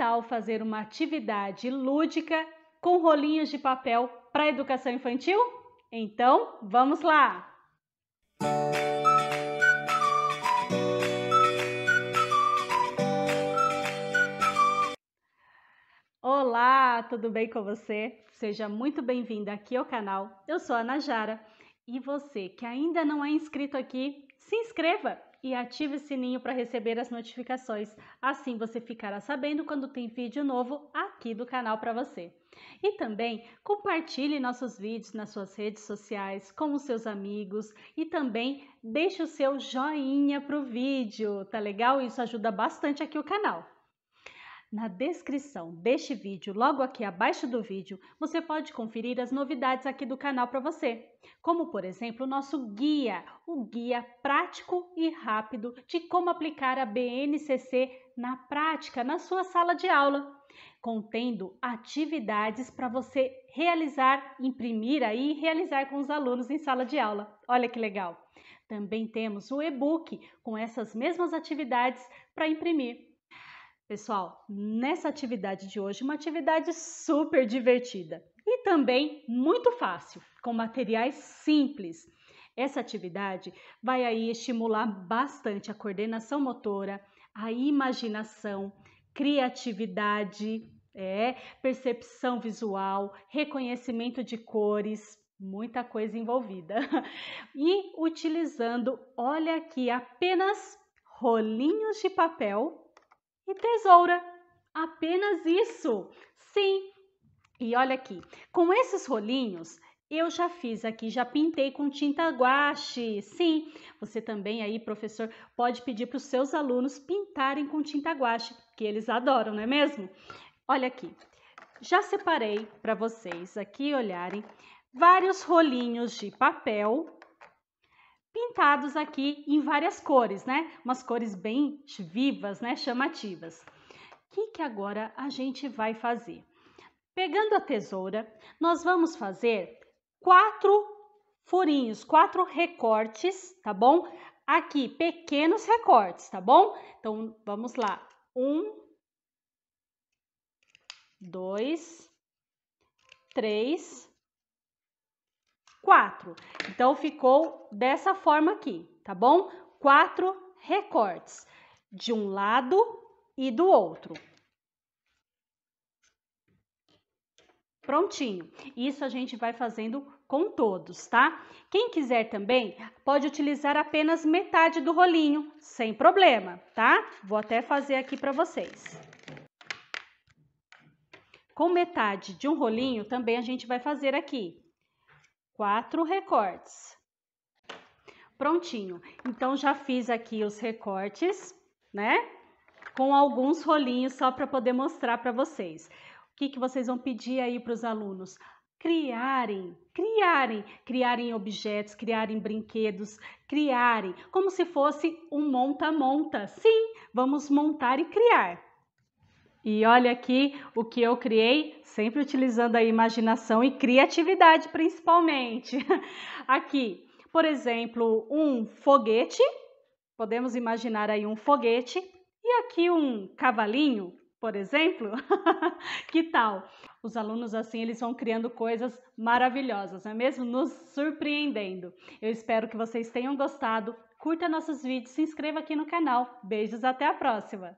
Tal fazer uma atividade lúdica com rolinhos de papel para a educação infantil? Então, vamos lá! Olá, tudo bem com você? Seja muito bem-vinda aqui ao canal. Eu sou a Najara e você que ainda não é inscrito aqui, se inscreva e ative o sininho para receber as notificações. Assim você ficará sabendo quando tem vídeo novo aqui do canal para você. E também compartilhe nossos vídeos nas suas redes sociais com os seus amigos e também deixe o seu joinha pro vídeo, tá legal? Isso ajuda bastante aqui o canal. Na descrição deste vídeo, logo aqui abaixo do vídeo, você pode conferir as novidades aqui do canal para você, como por exemplo o nosso guia, o guia prático e rápido de como aplicar a BNCC na prática, na sua sala de aula, contendo atividades para você realizar, imprimir aí e realizar com os alunos em sala de aula. Olha que legal! Também temos o e-book com essas mesmas atividades para imprimir. Pessoal, nessa atividade de hoje, uma atividade super divertida e também muito fácil, com materiais simples. Essa atividade vai aí estimular bastante a coordenação motora, a imaginação, criatividade, é, percepção visual, reconhecimento de cores, muita coisa envolvida. E utilizando, olha aqui, apenas rolinhos de papel e tesoura. Apenas isso. Sim. E olha aqui, com esses rolinhos eu já fiz aqui, já pintei com tinta guache. Sim, você também aí, professor, pode pedir para os seus alunos pintarem com tinta guache, que eles adoram, não é mesmo? Olha aqui, já separei para vocês aqui olharem vários rolinhos de papel pintados aqui em várias cores, né? Umas cores bem vivas, né? Chamativas. O que, que agora a gente vai fazer? Pegando a tesoura, nós vamos fazer quatro furinhos, quatro recortes, tá bom? Aqui, pequenos recortes, tá bom? Então, vamos lá. Um, dois, três, quatro. Então, ficou dessa forma aqui, tá bom? Quatro recortes de um lado e do outro. Prontinho. Isso a gente vai fazendo com todos, tá? Quem quiser também pode utilizar apenas metade do rolinho, sem problema, tá? Vou até fazer aqui para vocês. Com metade de um rolinho também a gente vai fazer aqui quatro recortes. Prontinho. Então, já fiz aqui os recortes, né? Com alguns rolinhos só para poder mostrar para vocês. O que, que vocês vão pedir aí para os alunos? criarem, criarem, criarem objetos, criarem brinquedos, criarem, como se fosse um monta-monta. Sim, vamos montar e criar. E olha aqui o que eu criei, sempre utilizando a imaginação e criatividade principalmente. Aqui, por exemplo, um foguete. Podemos imaginar aí um foguete e aqui um cavalinho, por exemplo. que tal? Os alunos assim, eles vão criando coisas maravilhosas, não é mesmo? Nos surpreendendo. Eu espero que vocês tenham gostado. Curta nossos vídeos, se inscreva aqui no canal. Beijos, até a próxima!